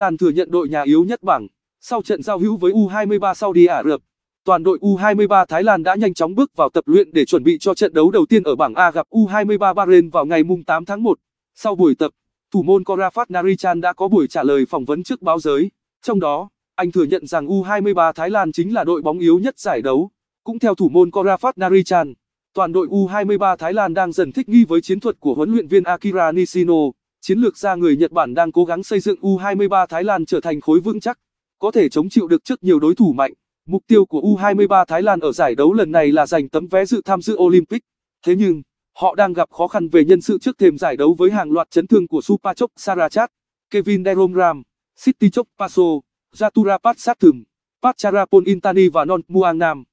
Tàn thừa nhận đội nhà yếu nhất bảng. Sau trận giao hữu với U23 Saudi Ả Rập, toàn đội U23 Thái Lan đã nhanh chóng bước vào tập luyện để chuẩn bị cho trận đấu đầu tiên ở bảng A gặp U23 Bahrain vào ngày 8 tháng 1. Sau buổi tập, thủ môn Korafat Narichan đã có buổi trả lời phỏng vấn trước báo giới. Trong đó, anh thừa nhận rằng U23 Thái Lan chính là đội bóng yếu nhất giải đấu. Cũng theo thủ môn Korafat Narichan, toàn đội U23 Thái Lan đang dần thích nghi với chiến thuật của huấn luyện viên Akira Nishino. Chiến lược gia người Nhật Bản đang cố gắng xây dựng U23 Thái Lan trở thành khối vững chắc, có thể chống chịu được trước nhiều đối thủ mạnh. Mục tiêu của U23 Thái Lan ở giải đấu lần này là giành tấm vé dự tham dự Olympic. Thế nhưng, họ đang gặp khó khăn về nhân sự trước thềm giải đấu với hàng loạt chấn thương của Supachok Sarachat, Kevin Deromram, Sittichok Paso, Jatura Patsathum, Patcharapon Intani và Non Muang Nam.